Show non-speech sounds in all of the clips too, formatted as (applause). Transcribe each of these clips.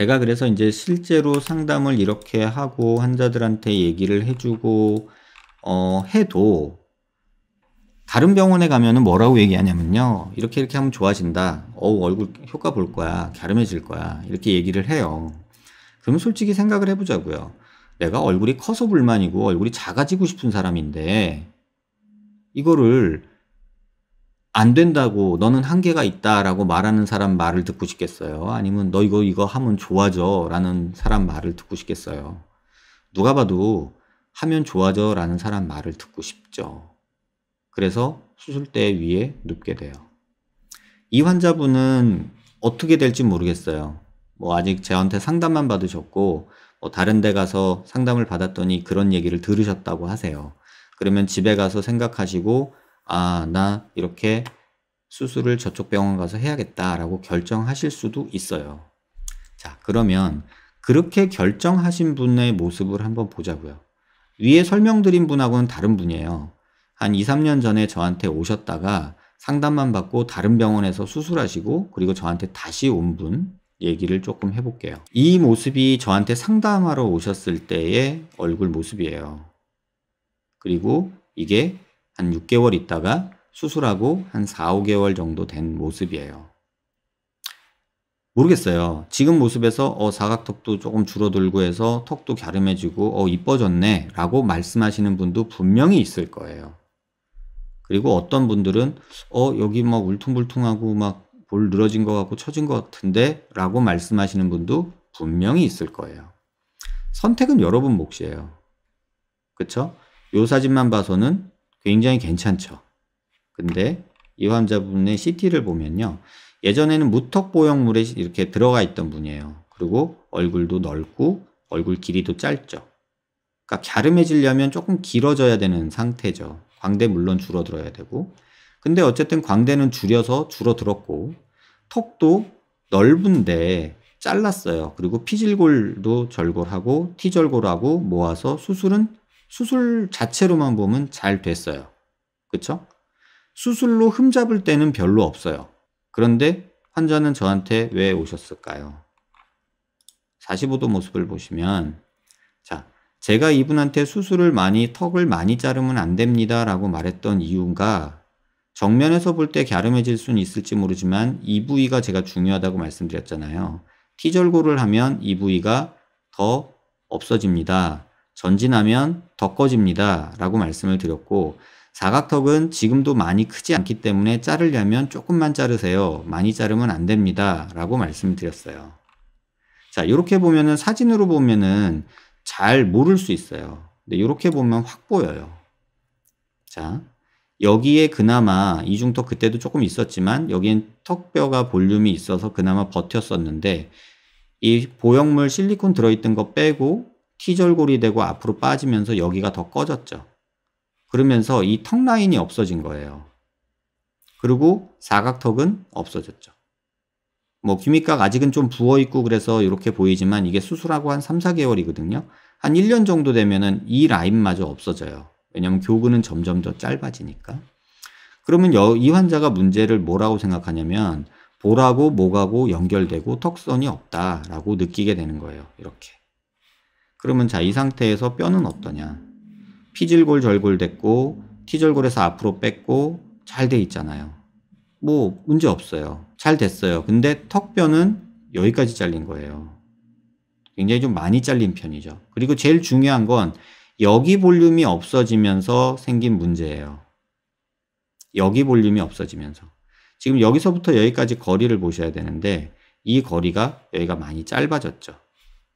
제가 그래서 이제 실제로 상담을 이렇게 하고 환자들한테 얘기를 해주고 어, 해도 다른 병원에 가면은 뭐라고 얘기하냐면요. 이렇게 이렇게 하면 좋아진다. 어우, 얼굴 효과 볼 거야. 갸름해질 거야. 이렇게 얘기를 해요. 그럼 솔직히 생각을 해보자고요. 내가 얼굴이 커서 불만이고 얼굴이 작아지고 싶은 사람인데 이거를 안 된다고 너는 한계가 있다라고 말하는 사람 말을 듣고 싶겠어요? 아니면 너 이거 이거 하면 좋아져라는 사람 말을 듣고 싶겠어요? 누가 봐도 하면 좋아져라는 사람 말을 듣고 싶죠. 그래서 수술대 위에 눕게 돼요. 이 환자분은 어떻게 될지 모르겠어요. 뭐 아직 저한테 상담만 받으셨고 뭐 다른 데 가서 상담을 받았더니 그런 얘기를 들으셨다고 하세요. 그러면 집에 가서 생각하시고 아, 나 이렇게 수술을 저쪽 병원 가서 해야겠다라고 결정하실 수도 있어요. 자, 그러면 그렇게 결정하신 분의 모습을 한번 보자고요. 위에 설명드린 분하고는 다른 분이에요. 한 2, 3년 전에 저한테 오셨다가 상담만 받고 다른 병원에서 수술하시고 그리고 저한테 다시 온 분 얘기를 조금 해볼게요. 이 모습이 저한테 상담하러 오셨을 때의 얼굴 모습이에요. 그리고 이게 한 6개월 있다가 수술하고 한 4, 5개월 정도 된 모습이에요. 모르겠어요. 지금 모습에서 어, 사각턱도 조금 줄어들고 해서 턱도 갸름해지고 어, 이뻐졌네 라고 말씀하시는 분도 분명히 있을 거예요. 그리고 어떤 분들은 어, 여기 막 울퉁불퉁하고 막 볼 늘어진 것 같고 처진 것 같은데 라고 말씀하시는 분도 분명히 있을 거예요. 선택은 여러분 몫이에요. 그쵸? 요 사진만 봐서는 굉장히 괜찮죠. 근데 이 환자분의 CT를 보면요. 예전에는 무턱 보형물에 이렇게 들어가 있던 분이에요. 그리고 얼굴도 넓고 얼굴 길이도 짧죠. 그러니까 갸름해지려면 조금 길어져야 되는 상태죠. 광대 물론 줄어들어야 되고. 근데 어쨌든 광대는 줄여서 줄어들었고 턱도 넓은데 잘랐어요. 그리고 피질골도 절골하고 티절골하고 모아서 수술은 수술 자체로만 보면 잘 됐어요. 그쵸? 수술로 흠잡을 때는 별로 없어요. 그런데 환자는 저한테 왜 오셨을까요? 45도 모습을 보시면 자, 제가 이분한테 수술을 많이 턱을 많이 자르면 안 됩니다 라고 말했던 이유가 정면에서 볼 때 갸름해질 수는 있을지 모르지만 이 부위가 제가 중요하다고 말씀드렸잖아요. 티절골을 하면 이 부위가 더 없어집니다. 전진하면 더 꺼집니다. 라고 말씀을 드렸고, 사각턱은 지금도 많이 크지 않기 때문에 자르려면 조금만 자르세요. 많이 자르면 안 됩니다. 라고 말씀드렸어요. 자, 이렇게 보면은 사진으로 보면은 잘 모를 수 있어요. 근데 이렇게 보면 확 보여요. 자, 여기에 그나마 이중턱 그때도 조금 있었지만 여기엔 턱뼈가 볼륨이 있어서 그나마 버텼었는데 이 보형물 실리콘 들어있던 거 빼고 T절골이 되고 앞으로 빠지면서 여기가 더 꺼졌죠. 그러면서 이 턱 라인이 없어진 거예요. 그리고 사각턱은 없어졌죠. 뭐 귀밑각 아직은 좀 부어있고 그래서 이렇게 보이지만 이게 수술하고 한 3, 4개월이거든요. 한 1년 정도 되면은 이 라인마저 없어져요. 왜냐면 교근은 점점 더 짧아지니까. 그러면 여, 이 환자가 문제를 뭐라고 생각하냐면 볼하고 목하고 연결되고 턱선이 없다라고 느끼게 되는 거예요. 이렇게. 그러면 자, 이 상태에서 뼈는 어떠냐? 피질골 절골됐고, 티절골에서 앞으로 뺐고, 잘 돼 있잖아요. 뭐, 문제 없어요. 잘 됐어요. 근데 턱뼈는 여기까지 잘린 거예요. 굉장히 좀 많이 잘린 편이죠. 그리고 제일 중요한 건 여기 볼륨이 없어지면서 생긴 문제예요. 여기 볼륨이 없어지면서. 지금 여기서부터 여기까지 거리를 보셔야 되는데 이 거리가 여기가 많이 짧아졌죠.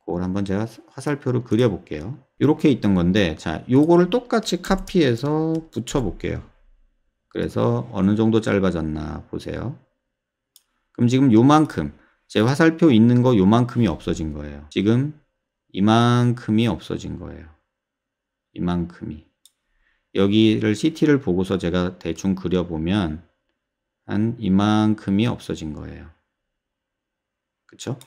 그걸 한번 제가 화살표로 그려볼게요. 이렇게 있던 건데 자 요거를 똑같이 카피해서 붙여볼게요. 그래서 어느 정도 짧아졌나 보세요. 그럼 지금 요만큼 제 화살표 있는 거 요만큼이 없어진 거예요. 지금 이만큼이 없어진 거예요. 이만큼이. 여기를 CT를 보고서 제가 대충 그려보면 한 이만큼이 없어진 거예요. 그쵸?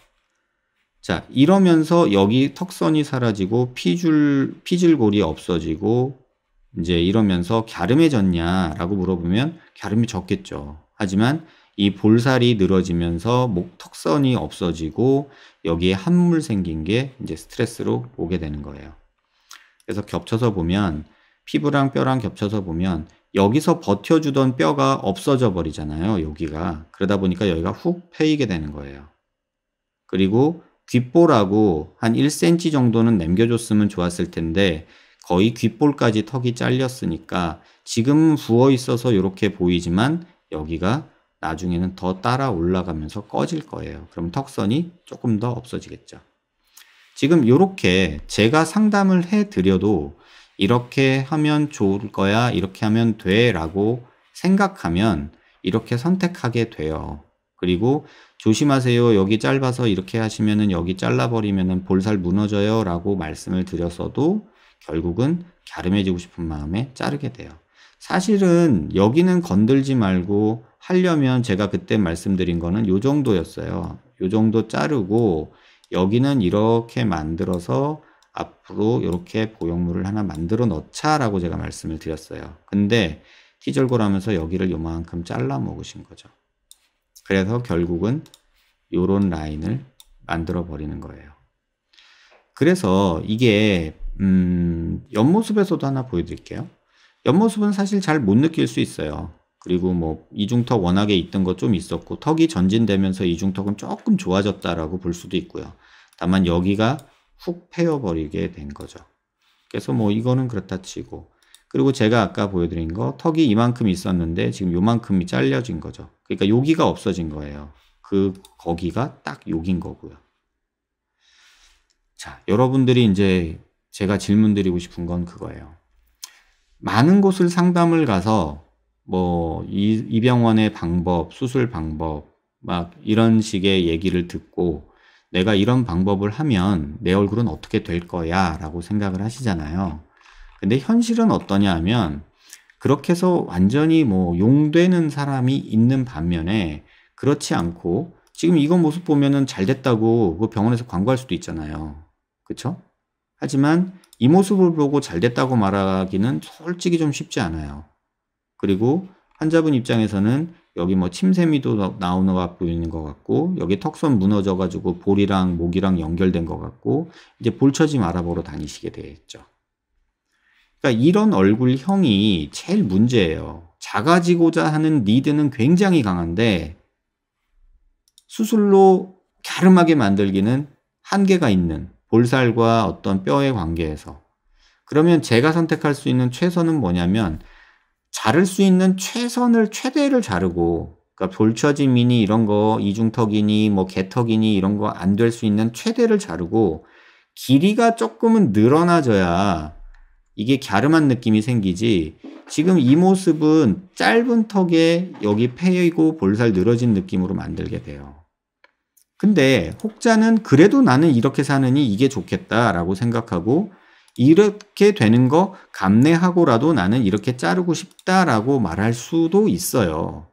자, 이러면서 여기 턱선이 사라지고 피줄, 피줄골이 없어지고 이제 이러면서 갸름해졌냐라고 물어보면 갸름이 적겠죠. 하지만 이 볼살이 늘어지면서 목 턱선이 없어지고 여기에 함물 생긴 게 이제 스트레스로 오게 되는 거예요. 그래서 겹쳐서 보면 피부랑 뼈랑 겹쳐서 보면 여기서 버텨주던 뼈가 없어져 버리잖아요. 여기가. 그러다 보니까 여기가 훅 패이게 되는 거예요. 그리고 귓볼하고 한 1cm 정도는 남겨줬으면 좋았을 텐데 거의 귓볼까지 턱이 잘렸으니까 지금 부어 있어서 이렇게 보이지만 여기가 나중에는 더 따라 올라가면서 꺼질 거예요. 그럼 턱선이 조금 더 없어지겠죠. 지금 이렇게 제가 상담을 해 드려도 이렇게 하면 좋을 거야, 이렇게 하면 돼 라고 생각하면 이렇게 선택하게 돼요. 그리고 조심하세요. 여기 짧아서 이렇게 하시면은 여기 잘라버리면은 볼살 무너져요. 라고 말씀을 드렸어도 결국은 갸름해지고 싶은 마음에 자르게 돼요. 사실은 여기는 건들지 말고 하려면 제가 그때 말씀드린 거는 요 정도였어요. 요 정도 자르고 여기는 이렇게 만들어서 앞으로 이렇게 보형물을 하나 만들어 넣자라고 제가 말씀을 드렸어요. 근데 티절골하면서 여기를 요만큼 잘라 먹으신 거죠. 그래서 결국은 이런 라인을 만들어 버리는 거예요. 그래서 이게 음, 옆모습에서도 하나 보여드릴게요. 옆모습은 사실 잘 못 느낄 수 있어요. 그리고 뭐 이중턱 워낙에 있던 것 좀 있었고 턱이 전진되면서 이중턱은 조금 좋아졌다라고 볼 수도 있고요. 다만 여기가 훅 패여버리게 된 거죠. 그래서 뭐 이거는 그렇다 치고 그리고 제가 아까 보여드린 거 턱이 이만큼 있었는데 지금 요만큼이 잘려진 거죠. 그러니까 여기가 없어진 거예요. 그 거기가 딱 여긴 거고요. 자, 여러분들이 이제 제가 질문 드리고 싶은 건 그거예요. 많은 곳을 상담을 가서 뭐 이, 입양원의 방법, 수술 방법 막 이런 식의 얘기를 듣고 내가 이런 방법을 하면 내 얼굴은 어떻게 될 거야 라고 생각을 하시잖아요. 근데 현실은 어떠냐 하면 그렇게 해서 완전히 뭐 용되는 사람이 있는 반면에 그렇지 않고 지금 이건 모습 보면은 잘 됐다고 그 병원에서 광고할 수도 있잖아요. 그렇죠 하지만 이 모습을 보고 잘 됐다고 말하기는 솔직히 좀 쉽지 않아요. 그리고 환자분 입장에서는 여기 뭐 침샘이도 나오는 것 보이는 것 같고 여기 턱선 무너져가지고 볼이랑 목이랑 연결된 것 같고 이제 볼처짐 알아보러 다니시게 되겠죠. 그러니까 이런 얼굴형이 제일 문제예요. 작아지고자 하는 니드는 굉장히 강한데 수술로 갸름하게 만들기는 한계가 있는 볼살과 어떤 뼈의 관계에서 그러면 제가 선택할 수 있는 최선은 뭐냐면 자를 수 있는 최선을 최대를 자르고 그러니까 볼처짐이니 이런 거 이중턱이니 뭐 개턱이니 이런 거 안 될 수 있는 최대를 자르고 길이가 조금은 늘어나져야 이게 갸름한 느낌이 생기지 지금 이 모습은 짧은 턱에 여기 패이고 볼살 늘어진 느낌으로 만들게 돼요. 근데 혹자는 그래도 나는 이렇게 사느니 이게 좋겠다라고 생각하고 이렇게 되는 거 감내하고라도 나는 이렇게 자르고 싶다라고 말할 수도 있어요.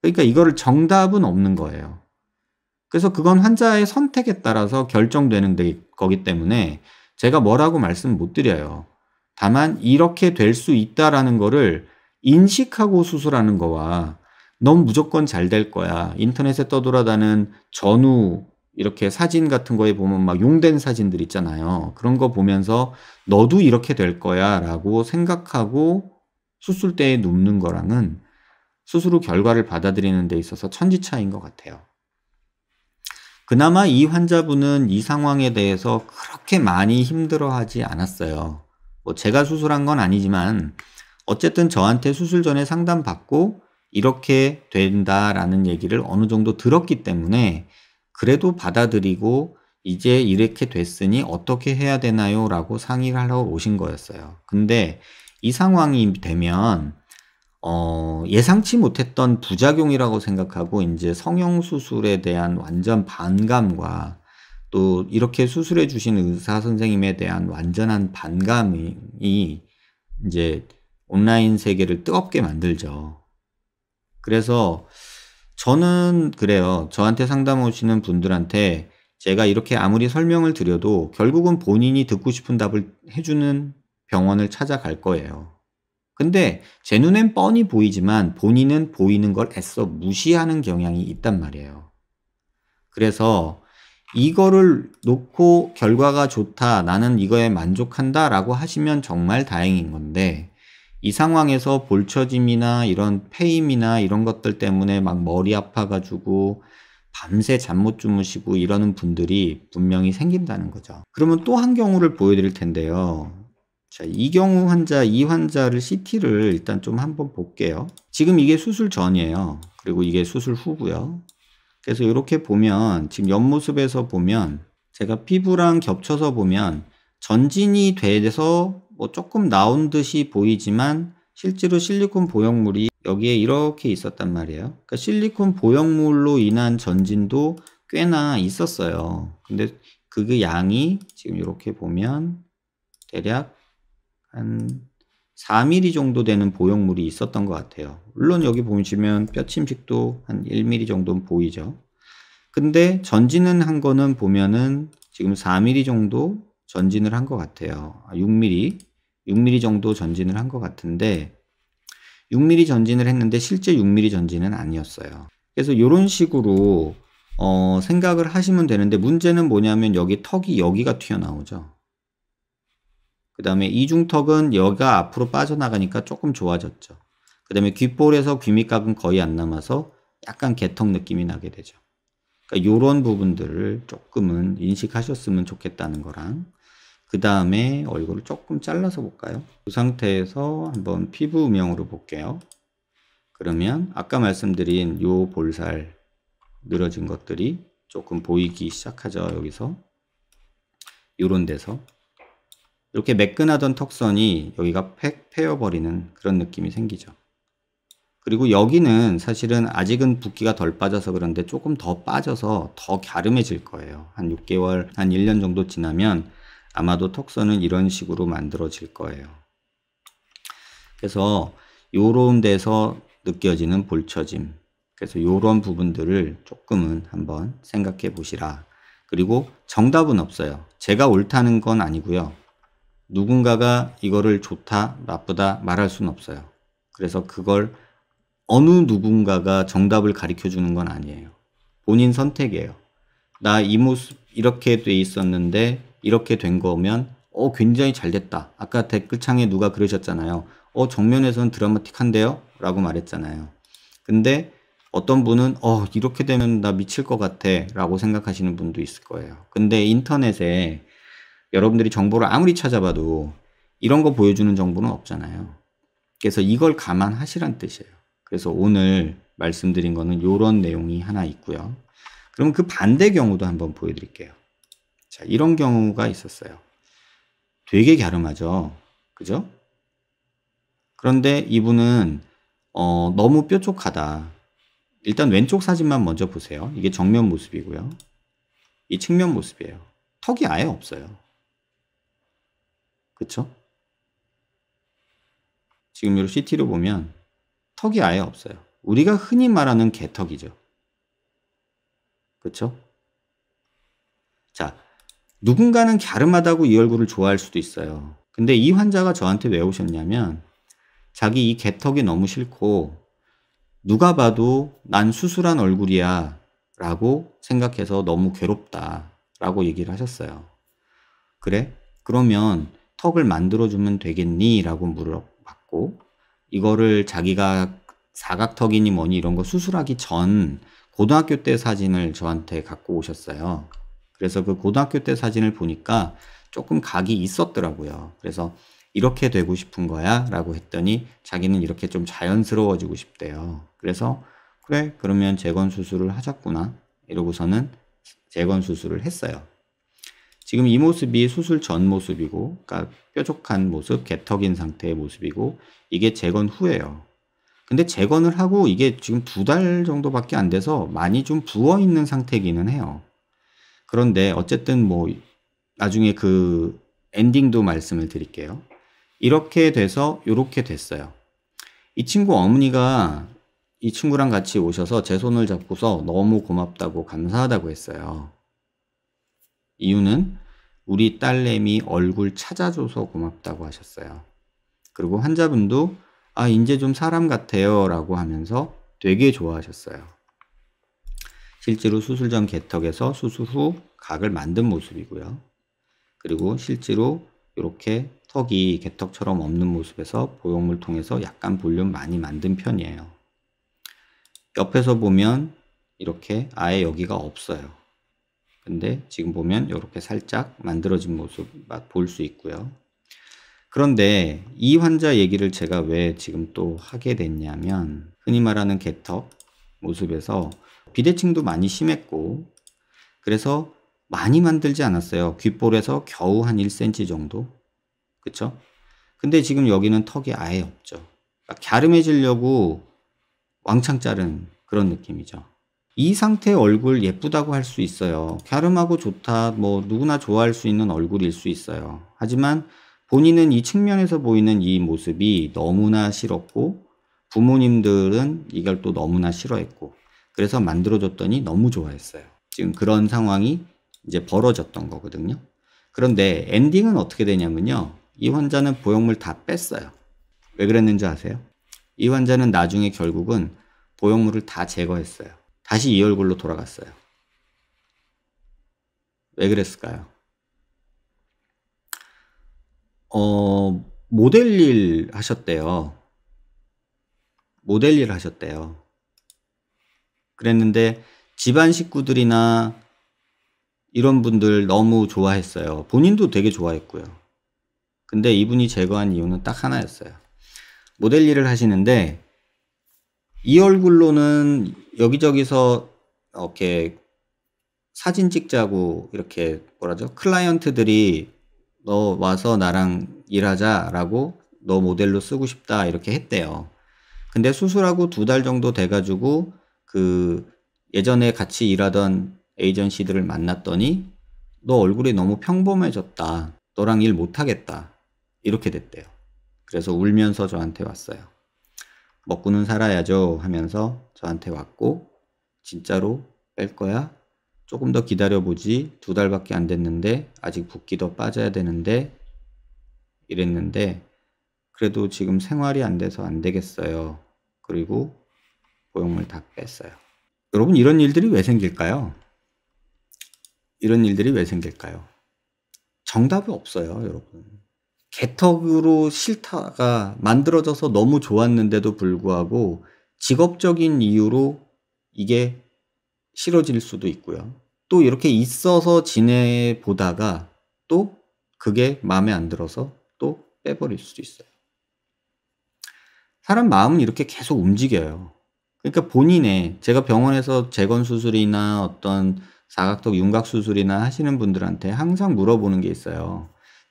그러니까 이거를 정답은 없는 거예요. 그래서 그건 환자의 선택에 따라서 결정되는 거기 때문에 제가 뭐라고 말씀 못 드려요. 다만 이렇게 될 수 있다라는 거를 인식하고 수술하는 거와 넌 무조건 잘 될 거야. 인터넷에 떠돌아다는 전후 이렇게 사진 같은 거에 보면 막 용된 사진들 있잖아요. 그런 거 보면서 너도 이렇게 될 거야 라고 생각하고 수술대에 눕는 거랑은 수술 후 결과를 받아들이는 데 있어서 천지차인 것 같아요. 그나마 이 환자분은 이 상황에 대해서 그렇게 많이 힘들어하지 않았어요. 뭐 제가 수술한 건 아니지만 어쨌든 저한테 수술 전에 상담받고 이렇게 된다라는 얘기를 어느 정도 들었기 때문에 그래도 받아들이고 이제 이렇게 됐으니 어떻게 해야 되나요? 라고 상의를 하러 오신 거였어요. 근데 이 상황이 되면 어, 예상치 못했던 부작용이라고 생각하고 이제 성형수술에 대한 완전 반감과 또 이렇게 수술해 주신 의사 선생님에 대한 완전한 반감이 이제 온라인 세계를 뜨겁게 만들죠. 그래서 저는 그래요. 저한테 상담 오시는 분들한테 제가 이렇게 아무리 설명을 드려도 결국은 본인이 듣고 싶은 답을 해주는 병원을 찾아갈 거예요. 근데 제 눈엔 뻔히 보이지만 본인은 보이는 걸 애써 무시하는 경향이 있단 말이에요. 그래서 이거를 놓고 결과가 좋다, 나는 이거에 만족한다 라고 하시면 정말 다행인 건데, 이 상황에서 볼처짐이나 이런 폐임이나 이런 것들 때문에 막 머리 아파가지고 밤새 잠 못 주무시고 이러는 분들이 분명히 생긴다는 거죠. 그러면 또 한 경우를 보여드릴 텐데요. 자, 이 경우 환자, 이 환자를 CT를 일단 좀 한번 볼게요. 지금 이게 수술 전이에요. 그리고 이게 수술 후고요. 그래서 이렇게 보면 지금 옆모습에서 보면 제가 피부랑 겹쳐서 보면 전진이 돼서 뭐 조금 나온 듯이 보이지만 실제로 실리콘 보형물이 여기에 이렇게 있었단 말이에요. 그러니까 실리콘 보형물로 인한 전진도 꽤나 있었어요. 근데 그 양이 지금 이렇게 보면 대략 한 4mm 정도 되는 보형물이 있었던 것 같아요. 물론 여기 보시면 뼈침식도 한 1mm 정도는 보이죠. 근데 전진은 한 거는 보면은 지금 4mm 정도 전진을 한 것 같아요. 6mm, 아, 6mm 정도 전진을 한 것 같은데 6mm 전진을 했는데 실제 6mm 전진은 아니었어요. 그래서 이런 식으로 어, 생각을 하시면 되는데 문제는 뭐냐면 여기 턱이 여기가 튀어나오죠. 그 다음에 이중턱은 여가 앞으로 빠져나가니까 조금 좋아졌죠. 그 다음에 귓볼에서 귀밑각은 거의 안 남아서 약간 개턱 느낌이 나게 되죠. 그러니까 요런 부분들을 조금은 인식하셨으면 좋겠다는 거랑 그 다음에 얼굴을 조금 잘라서 볼까요? 그 상태에서 한번 피부 음영으로 볼게요. 그러면 아까 말씀드린 요 볼살 늘어진 것들이 조금 보이기 시작하죠. 여기서 요런 데서 이렇게 매끈하던 턱선이 여기가 팩 패여버리는 그런 느낌이 생기죠. 그리고 여기는 사실은 아직은 붓기가 덜 빠져서 그런데 조금 더 빠져서 더 갸름해질 거예요. 한 6개월, 한 1년 정도 지나면 아마도 턱선은 이런 식으로 만들어질 거예요. 그래서 요런 데서 느껴지는 볼처짐. 그래서 요런 부분들을 조금은 한번 생각해 보시라. 그리고 정답은 없어요. 제가 옳다는 건 아니고요. 누군가가 이거를 좋다, 나쁘다 말할 수는 없어요. 그래서 그걸 어느 누군가가 정답을 가르쳐 주는 건 아니에요. 본인 선택이에요. 나 이 모습 이렇게 돼 있었는데 이렇게 된 거면 어 굉장히 잘 됐다. 아까 댓글창에 누가 그러셨잖아요. 어 정면에선 드라마틱한데요? 라고 말했잖아요. 근데 어떤 분은 어 이렇게 되면 나 미칠 것 같아 라고 생각하시는 분도 있을 거예요. 근데 인터넷에 여러분들이 정보를 아무리 찾아봐도 이런 거 보여주는 정보는 없잖아요. 그래서 이걸 감안하시란 뜻이에요. 그래서 오늘 말씀드린 거는 이런 내용이 하나 있고요. 그럼 그 반대 경우도 한번 보여드릴게요. 자, 이런 경우가 있었어요. 되게 갸름하죠? 그죠? 그런데 이분은 어, 너무 뾰족하다. 일단 왼쪽 사진만 먼저 보세요. 이게 정면 모습이고요. 이 측면 모습이에요. 턱이 아예 없어요. 그쵸? 지금 요 CT로 보면 턱이 아예 없어요. 우리가 흔히 말하는 개턱이죠. 그쵸? 자, 누군가는 갸름하다고 이 얼굴을 좋아할 수도 있어요. 근데 이 환자가 저한테 왜 오셨냐면 자기 이 개턱이 너무 싫고 누가 봐도 난 수술한 얼굴이야 라고 생각해서 너무 괴롭다 라고 얘기를 하셨어요. 그래? 그러면 턱을 만들어주면 되겠니? 라고 물어봤고, 이거를 자기가 사각턱이니 뭐니 이런 거 수술하기 전 고등학교 때 사진을 저한테 갖고 오셨어요. 그래서 그 고등학교 때 사진을 보니까 조금 각이 있었더라고요. 그래서 이렇게 되고 싶은 거야? 라고 했더니 자기는 이렇게 좀 자연스러워지고 싶대요. 그래서 그래, 그러면 재건 수술을 하자꾸나. 이러고서는 재건 수술을 했어요. 지금 이 모습이 수술 전 모습이고, 그러니까 뾰족한 모습, 개턱인 상태의 모습이고, 이게 재건 후예요. 근데 재건을 하고 이게 지금 두 달 정도밖에 안 돼서 많이 좀 부어 있는 상태기는 이 해요. 그런데 어쨌든 뭐 나중에 그 엔딩도 말씀을 드릴게요. 이렇게 돼서 이렇게 됐어요. 이 친구 어머니가 이 친구랑 같이 오셔서 제 손을 잡고서 너무 고맙다고 감사하다고 했어요. 이유는 우리 딸내미 얼굴 찾아줘서 고맙다고 하셨어요. 그리고 환자분도 아, 이제 좀 사람 같아요 라고 하면서 되게 좋아하셨어요. 실제로 수술 전 개턱에서 수술 후 각을 만든 모습이고요. 그리고 실제로 이렇게 턱이 개턱처럼 없는 모습에서 보형물 통해서 약간 볼륨 많이 만든 편이에요. 옆에서 보면 이렇게 아예 여기가 없어요. 근데 지금 보면 이렇게 살짝 만들어진 모습 막 볼 수 있고요. 그런데 이 환자 얘기를 제가 왜 지금 또 하게 됐냐면 흔히 말하는 개턱 모습에서 비대칭도 많이 심했고 그래서 많이 만들지 않았어요. 귓볼에서 겨우 한 1cm 정도. 그쵸? 근데 지금 여기는 턱이 아예 없죠. 그 갸름해지려고 왕창 자른 그런 느낌이죠. 이 상태의 얼굴 예쁘다고 할 수 있어요. 갸름하고 좋다, 뭐 누구나 좋아할 수 있는 얼굴일 수 있어요. 하지만 본인은 이 측면에서 보이는 이 모습이 너무나 싫었고 부모님들은 이걸 또 너무나 싫어했고 그래서 만들어줬더니 너무 좋아했어요. 지금 그런 상황이 이제 벌어졌던 거거든요. 그런데 엔딩은 어떻게 되냐면요. 이 환자는 보형물 다 뺐어요. 왜 그랬는지 아세요? 이 환자는 나중에 결국은 보형물을 다 제거했어요. 다시 이 얼굴로 돌아갔어요. 왜 그랬을까요? 어, 모델 일 하셨대요. 모델 일 하셨대요. 그랬는데 집안 식구들이나 이런 분들 너무 좋아했어요. 본인도 되게 좋아했고요. 근데 이분이 제거한 이유는 딱 하나였어요. 모델 일을 하시는데 이 얼굴로는 여기저기서 이렇게 사진 찍자고 이렇게 뭐라죠? 클라이언트들이 너 와서 나랑 일하자라고 너 모델로 쓰고 싶다 이렇게 했대요. 근데 수술하고 두 달 정도 돼가지고 그 예전에 같이 일하던 에이전시들을 만났더니 너 얼굴이 너무 평범해졌다. 너랑 일 못하겠다. 이렇게 됐대요. 그래서 울면서 저한테 왔어요. 먹고는 살아야죠 하면서 저한테 왔고 진짜로 뺄 거야? 조금 더 기다려보지 두 달밖에 안 됐는데 아직 붓기도 빠져야 되는데 이랬는데 그래도 지금 생활이 안 돼서 안 되겠어요. 그리고 보형물 다 뺐어요. 여러분 이런 일들이 왜 생길까요? 이런 일들이 왜 생길까요? 정답이 없어요, 여러분. 개턱으로 싫다가 만들어져서 너무 좋았는데도 불구하고 직업적인 이유로 이게 싫어질 수도 있고요. 또 이렇게 있어서 지내보다가 또 그게 마음에 안 들어서 또 빼버릴 수도 있어요. 사람 마음은 이렇게 계속 움직여요. 그러니까 본인의 제가 병원에서 재건 수술이나 어떤 사각턱 윤곽 수술이나 하시는 분들한테 항상 물어보는 게 있어요.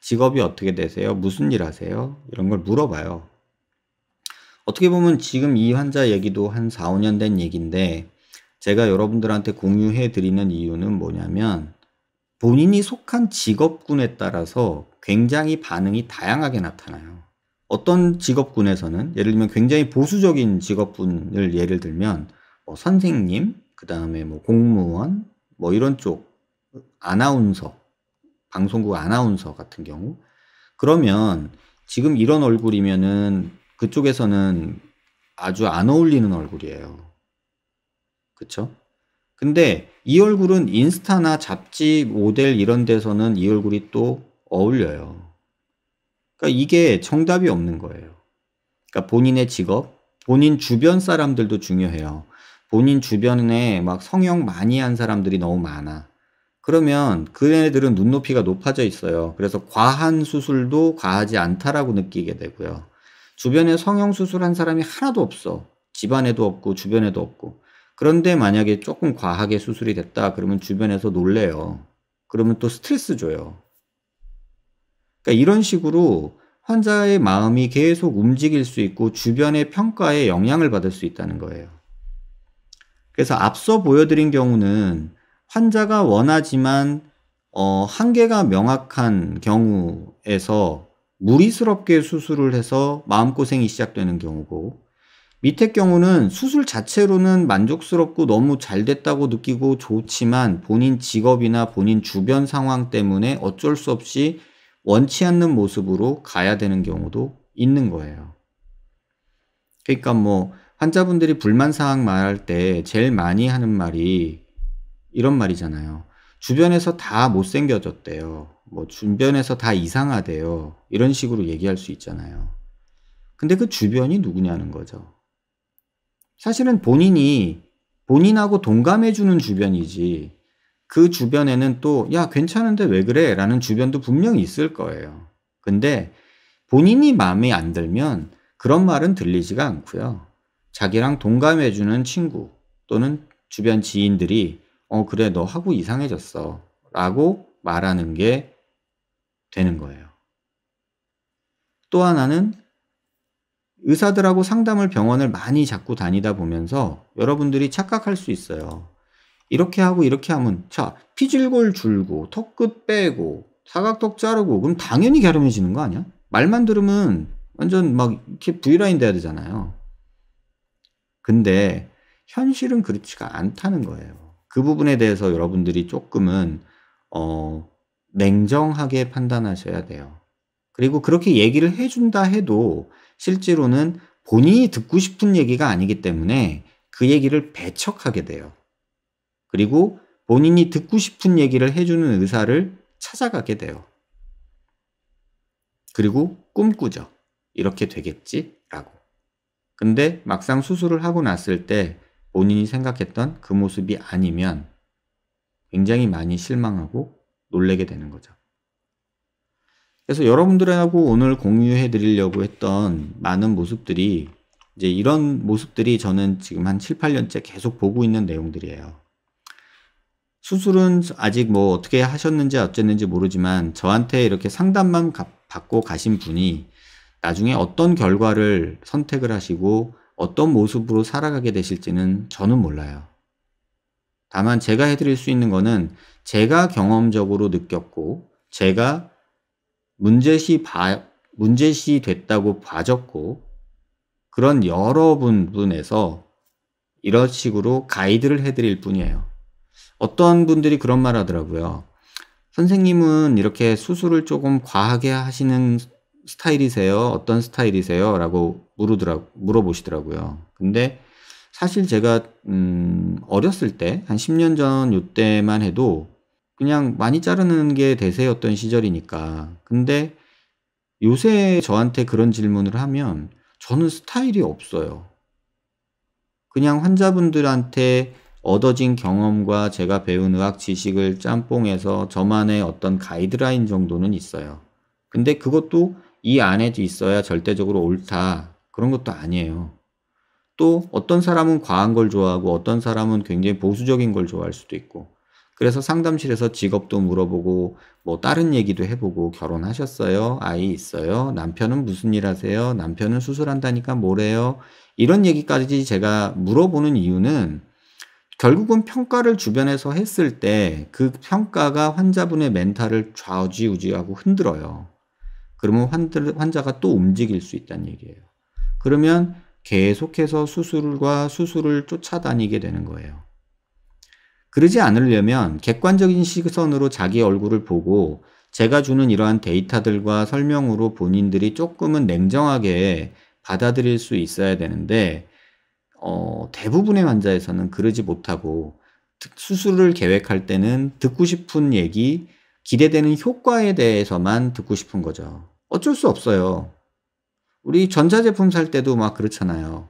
직업이 어떻게 되세요? 무슨 일 하세요? 이런 걸 물어봐요. 어떻게 보면 지금 이 환자 얘기도 한 4, 5년 된 얘기인데 제가 여러분들한테 공유해 드리는 이유는 뭐냐면 본인이 속한 직업군에 따라서 굉장히 반응이 다양하게 나타나요. 어떤 직업군에서는 예를 들면 굉장히 보수적인 직업군을 예를 들면 뭐 선생님, 그 다음에 뭐 공무원, 뭐 이런 쪽, 아나운서, 방송국 아나운서 같은 경우 그러면 지금 이런 얼굴이면은 그쪽에서는 아주 안 어울리는 얼굴이에요. 그쵸? 근데 이 얼굴은 인스타나 잡지 모델 이런 데서는 이 얼굴이 또 어울려요. 그러니까 이게 정답이 없는 거예요. 그러니까 본인의 직업, 본인 주변 사람들도 중요해요. 본인 주변에 막 성형 많이 한 사람들이 너무 많아. 그러면 그애들은 눈높이가 높아져 있어요. 그래서 과한 수술도 과하지 않다라고 느끼게 되고요. 주변에 성형 수술한 사람이 하나도 없어. 집안에도 없고 주변에도 없고. 그런데 만약에 조금 과하게 수술이 됐다 그러면 주변에서 놀래요. 그러면 또 스트레스 줘요. 그러니까 이런 식으로 환자의 마음이 계속 움직일 수 있고 주변의 평가에 영향을 받을 수 있다는 거예요. 그래서 앞서 보여드린 경우는 환자가 원하지만 어, 한계가 명확한 경우에서 무리스럽게 수술을 해서 마음고생이 시작되는 경우고 밑의 경우는 수술 자체로는 만족스럽고 너무 잘 됐다고 느끼고 좋지만 본인 직업이나 본인 주변 상황 때문에 어쩔 수 없이 원치 않는 모습으로 가야 되는 경우도 있는 거예요. 그러니까 뭐 환자분들이 불만 사항 말할 때 제일 많이 하는 말이 이런 말이잖아요. 주변에서 다 못생겨졌대요. 뭐 주변에서 다 이상하대요. 이런 식으로 얘기할 수 있잖아요. 근데 그 주변이 누구냐는 거죠. 사실은 본인이 본인하고 동감해주는 주변이지 그 주변에는 또, 야, 괜찮은데 왜 그래? 라는 주변도 분명히 있을 거예요. 근데 본인이 마음에 안 들면 그런 말은 들리지가 않고요. 자기랑 동감해주는 친구 또는 주변 지인들이 어, 그래, 너 하고 이상해졌어. 라고 말하는 게 되는 거예요. 또 하나는 의사들하고 상담을 병원을 많이 잡고 다니다 보면서 여러분들이 착각할 수 있어요. 이렇게 하고 이렇게 하면 자 피질골 줄고 턱 끝 빼고 사각턱 자르고 그럼 당연히 갸름해지는 거 아니야? 말만 들으면 완전 막 이렇게 V라인 돼야 되잖아요. 근데 현실은 그렇지가 않다는 거예요. 그 부분에 대해서 여러분들이 조금은 어, 냉정하게 판단하셔야 돼요. 그리고 그렇게 얘기를 해준다 해도 실제로는 본인이 듣고 싶은 얘기가 아니기 때문에 그 얘기를 배척하게 돼요. 그리고 본인이 듣고 싶은 얘기를 해주는 의사를 찾아가게 돼요. 그리고 꿈꾸죠. 이렇게 되겠지라고. 근데 막상 수술을 하고 났을 때 본인이 생각했던 그 모습이 아니면 굉장히 많이 실망하고 놀래게 되는 거죠. 그래서 여러분들하고 오늘 공유해 드리려고 했던 많은 모습들이 이제 이런 모습들이 저는 지금 한 7, 8년째 계속 보고 있는 내용들이에요. 수술은 아직 뭐 어떻게 하셨는지 어쨌는지 모르지만 저한테 이렇게 상담만 받고 가신 분이 나중에 어떤 결과를 선택을 하시고 어떤 모습으로 살아가게 되실지는 저는 몰라요. 다만 제가 해드릴 수 있는 것은 제가 경험적으로 느꼈고 제가 문제시 바, 문제시 됐다고 봐졌고 그런 여러분분에서 이런 식으로 가이드를 해드릴 뿐이에요. 어떤 분들이 그런 말 하더라고요. 선생님은 이렇게 수술을 조금 과하게 하시는 스타일이세요? 어떤 스타일이세요? 라고 물으더라, 물어보시더라고요. 근데 사실 제가, 음, 어렸을 때, 한 10년 전 요때만 해도 그냥 많이 자르는 게 대세였던 시절이니까. 근데 요새 저한테 그런 질문을 하면 저는 스타일이 없어요. 그냥 환자분들한테 얻어진 경험과 제가 배운 의학 지식을 짬뽕해서 저만의 어떤 가이드라인 정도는 있어요. 근데 그것도 이 안에도 있어야 절대적으로 옳다. 그런 것도 아니에요. 또 어떤 사람은 과한 걸 좋아하고 어떤 사람은 굉장히 보수적인 걸 좋아할 수도 있고. 그래서 상담실에서 직업도 물어보고 뭐 다른 얘기도 해보고 결혼하셨어요? 아이 있어요? 남편은 무슨 일 하세요? 남편은 수술한다니까 뭐래요? 이런 얘기까지 제가 물어보는 이유는 결국은 평가를 주변에서 했을 때 그 평가가 환자분의 멘탈을 좌지우지하고 흔들어요. 그러면 환자가 또 움직일 수 있다는 얘기예요. 그러면 계속해서 수술과 수술을 쫓아다니게 되는 거예요. 그러지 않으려면 객관적인 시선으로 자기 얼굴을 보고 제가 주는 이러한 데이터들과 설명으로 본인들이 조금은 냉정하게 받아들일 수 있어야 되는데, 어, 대부분의 환자에서는 그러지 못하고 수술을 계획할 때는 듣고 싶은 얘기, 기대되는 효과에 대해서만 듣고 싶은 거죠. 어쩔 수 없어요. 우리 전자제품 살 때도 막 그렇잖아요.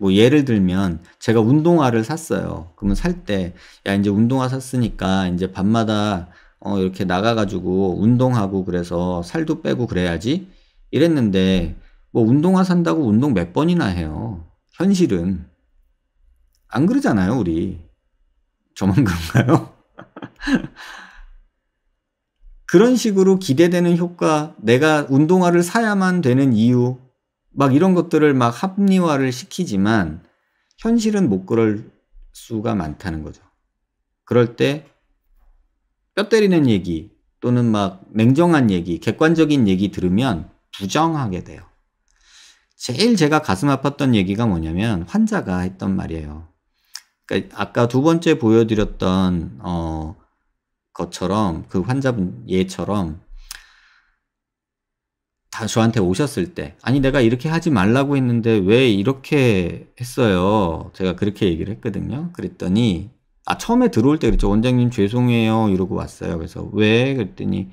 뭐 예를 들면 제가 운동화를 샀어요. 그러면 살 때 야 이제 운동화 샀으니까 이제 밤마다 어 이렇게 나가가지고 운동하고 그래서 살도 빼고 그래야지 이랬는데 뭐 운동화 산다고 운동 몇 번이나 해요. 현실은 안 그러잖아요 우리 저만 (laughs) 그런가요? 그런 식으로 기대되는 효과, 내가 운동화를 사야만 되는 이유, 막 이런 것들을 막 합리화를 시키지만 현실은 못 그럴 수가 많다는 거죠. 그럴 때 뼈 때리는 얘기 또는 막 냉정한 얘기, 객관적인 얘기 들으면 부정하게 돼요. 제일 제가 가슴 아팠던 얘기가 뭐냐면 환자가 했던 말이에요. 그러니까 아까 두 번째 보여드렸던 어, 것처럼 그 환자분 얘처럼 다 저한테 오셨을 때 아니 내가 이렇게 하지 말라고 했는데 왜 이렇게 했어요 제가 그렇게 얘기를 했거든요 그랬더니 아 처음에 들어올 때 그랬죠 원장님 죄송해요 이러고 왔어요 그래서 왜 그랬더니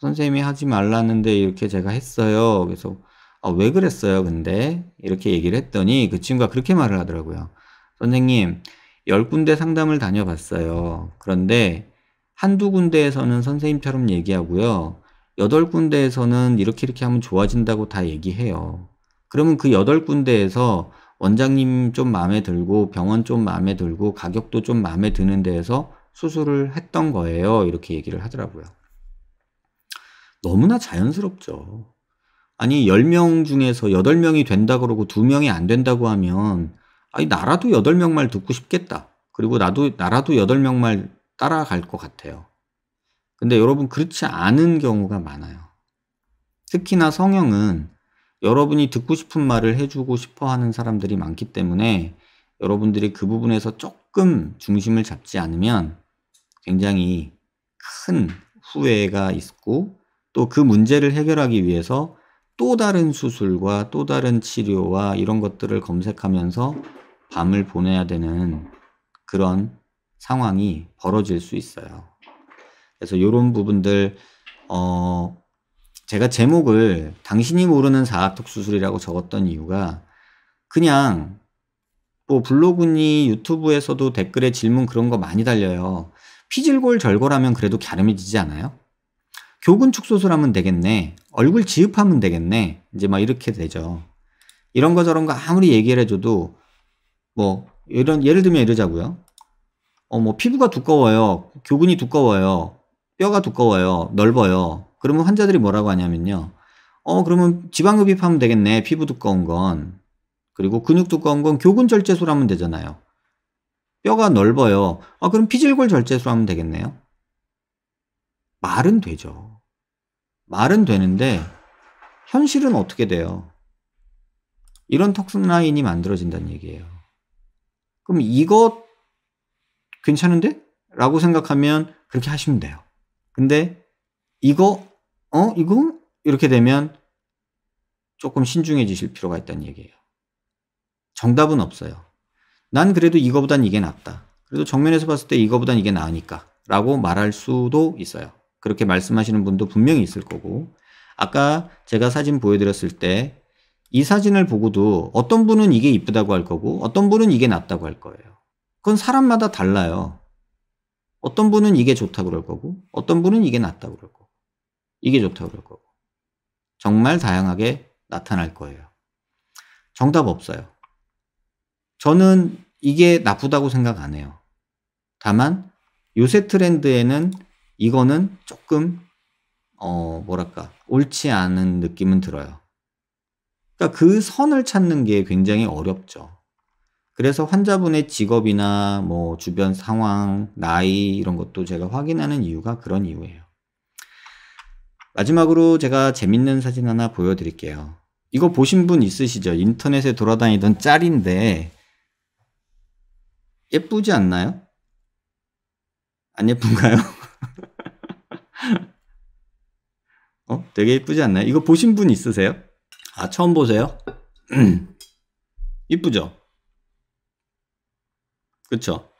선생님이 하지 말라는데 이렇게 제가 했어요 그래서 아, 왜 그랬어요 근데 이렇게 얘기를 했더니 그 친구가 그렇게 말을 하더라고요 선생님 10군데 상담을 다녀봤어요 그런데 한두 군데에서는 선생님처럼 얘기하고요. 여덟 군데에서는 이렇게 이렇게 하면 좋아진다고 다 얘기해요. 그러면 그 여덟 군데에서 원장님 좀 마음에 들고 병원 좀 마음에 들고 가격도 좀 마음에 드는 데에서 수술을 했던 거예요. 이렇게 얘기를 하더라고요. 너무나 자연스럽죠. 아니, 10명 중에서 8명이 된다 그러고 2명이 안 된다고 하면, 아니, 나라도 8명 말 듣고 싶겠다. 그리고 나도, 나라도 8명 말 따라갈 것 같아요. 근데 여러분 그렇지 않은 경우가 많아요. 특히나 성형은 여러분이 듣고 싶은 말을 해주고 싶어 하는 사람들이 많기 때문에 여러분들이 그 부분에서 조금 중심을 잡지 않으면 굉장히 큰 후회가 있고 또 그 문제를 해결하기 위해서 또 다른 수술과 또 다른 치료와 이런 것들을 검색하면서 밤을 보내야 되는 그런 상황이 벌어질 수 있어요. 그래서 이런 부분들 어 제가 제목을 당신이 모르는 사학턱 수술이라고 적었던 이유가 그냥 뭐 블로그니 유튜브에서도 댓글에 질문 그런 거 많이 달려요. 피질골 절골하면 그래도 갸름해지지 않아요? 교근축 소술하면 되겠네. 얼굴 지읍하면 되겠네. 이제 막 이렇게 되죠. 이런 거 저런 거 아무리 얘기를 해줘도 뭐 이런 예를 들면 이러자고요. 어, 뭐 피부가 두꺼워요. 교근이 두꺼워요. 뼈가 두꺼워요. 넓어요. 그러면 환자들이 뭐라고 하냐면요. 어, 그러면 지방흡입하면 되겠네. 피부 두꺼운 건. 그리고 근육 두꺼운 건 교근 절제술 하면 되잖아요. 뼈가 넓어요. 아, 그럼 피질골 절제술 하면 되겠네요. 말은 되죠. 말은 되는데, 현실은 어떻게 돼요? 이런 턱순 라인이 만들어진다는 얘기예요. 그럼 이것 괜찮은데? 라고 생각하면 그렇게 하시면 돼요. 근데 이거, 어? 이거? 이렇게 되면 조금 신중해지실 필요가 있다는 얘기예요. 정답은 없어요. 난 그래도 이거보단 이게 낫다. 그래도 정면에서 봤을 때 이거보단 이게 나으니까. 라고 말할 수도 있어요. 그렇게 말씀하시는 분도 분명히 있을 거고. 아까 제가 사진 보여드렸을 때 이 사진을 보고도 어떤 분은 이게 이쁘다고 할 거고 어떤 분은 이게 낫다고 할 거예요. 그건 사람마다 달라요. 어떤 분은 이게 좋다 그럴 거고, 어떤 분은 이게 낫다 그럴 거고, 이게 좋다 그럴 거고. 정말 다양하게 나타날 거예요. 정답 없어요. 저는 이게 나쁘다고 생각 안 해요. 다만, 요새 트렌드에는 이거는 조금, 어, 뭐랄까, 옳지 않은 느낌은 들어요. 그러니까 그 선을 찾는 게 굉장히 어렵죠. 그래서 환자분의 직업이나 뭐 주변 상황, 나이 이런 것도 제가 확인하는 이유가 그런 이유예요. 마지막으로 제가 재밌는 사진 하나 보여드릴게요. 이거 보신 분 있으시죠? 인터넷에 돌아다니던 짤인데 예쁘지 않나요? 안 예쁜가요? (laughs) 어? 되게 예쁘지 않나요? 이거 보신 분 있으세요? 아, 처음 보세요? 예쁘죠 (clears throat) 그렇죠.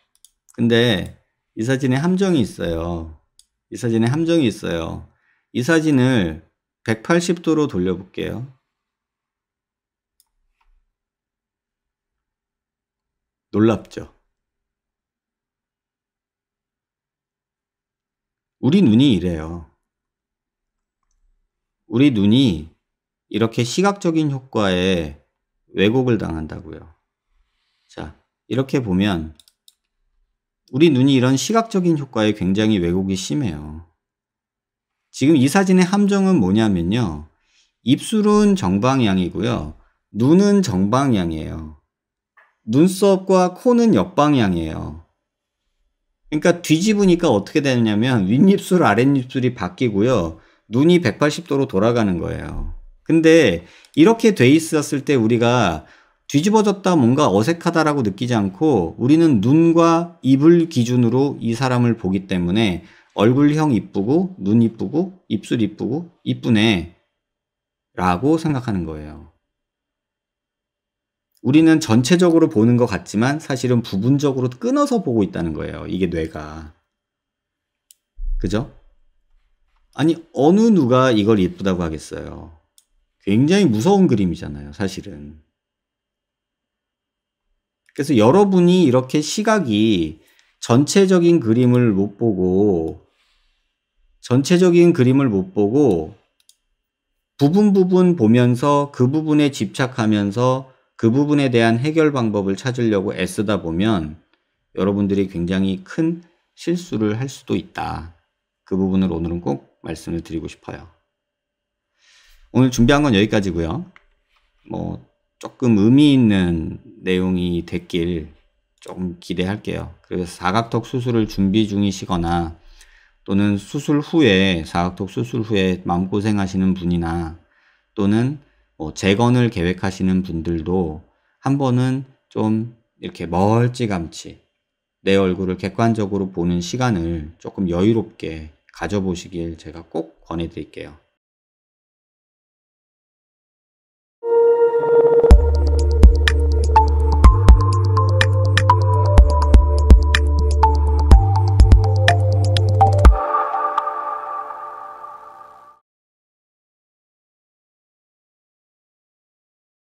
근데 이 사진에 함정이 있어요. 이 사진에 함정이 있어요. 이 사진을 180도로 돌려볼게요. 놀랍죠? 우리 눈이 이래요. 우리 눈이 이렇게 시각적인 효과에 왜곡을 당한다고요. 자, 이렇게 보면 우리 눈이 이런 시각적인 효과에 굉장히 왜곡이 심해요. 지금 이 사진의 함정은 뭐냐면요. 입술은 정방향이고요. 눈은 정방향이에요. 눈썹과 코는 역방향이에요. 그러니까 뒤집으니까 어떻게 되느냐면 윗입술, 아랫입술이 바뀌고요. 눈이 180도로 돌아가는 거예요. 근데 이렇게 돼 있었을 때 우리가 뒤집어졌다 뭔가 어색하다라고 느끼지 않고 우리는 눈과 입을 기준으로 이 사람을 보기 때문에 얼굴형 이쁘고 눈 이쁘고 입술 이쁘고 이쁘네 라고 생각하는 거예요. 우리는 전체적으로 보는 것 같지만 사실은 부분적으로 끊어서 보고 있다는 거예요. 이게 뇌가. 그죠? 아니, 어느 누가 이걸 이쁘다고 하겠어요. 굉장히 무서운 그림이잖아요, 사실은. 그래서 여러분이 이렇게 시각이 전체적인 그림을 못 보고 전체적인 그림을 못 보고 부분 부분 보면서 그 부분에 집착하면서 그 부분에 대한 해결 방법을 찾으려고 애쓰다 보면 여러분들이 굉장히 큰 실수를 할 수도 있다. 그 부분을 오늘은 꼭 말씀을 드리고 싶어요. 오늘 준비한 건 여기까지고요. 뭐 조금 의미 있는 내용이 됐길 조금 기대할게요. 그래서 사각턱 수술을 준비 중이시거나 또는 수술 후에 사각턱 수술 후에 마음고생하시는 분이나 또는 뭐 재건을 계획하시는 분들도 한 번은 좀 이렇게 멀찌감치 내 얼굴을 객관적으로 보는 시간을 조금 여유롭게 가져보시길 제가 꼭 권해드릴게요.